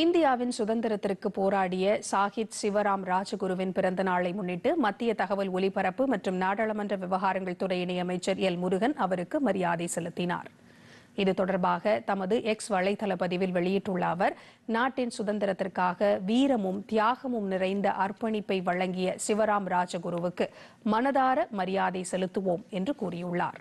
இந்தியாவின் சுதந்திரத்திற்கு போராடிய சாஹித் சிவராம் ராஜகுருவின் பிறந்த நாளை முன்னிட்டு மத்திய தகவல் ஒலிபரப்பு மற்றும் நாடாளுமன்ற விவகாரங்கள் துறை இணையமைச்சர் எல் முருகன் அவருக்கு மரியாதை செலுத்தினார் இது தொடர்பாக தமது எக்ஸ் வலைதள பதிவில் வெளியிட்டுள்ள அவர் நாட்டின் சுதந்திரத்திற்காக வீரமும் தியாகமும் நிறைந்த அர்ப்பணிப்பை வழங்கிய சிவராம் ராஜகுருவுக்கு மனதார மரியாதை செலுத்துவோம் என்று கூறியுள்ளார்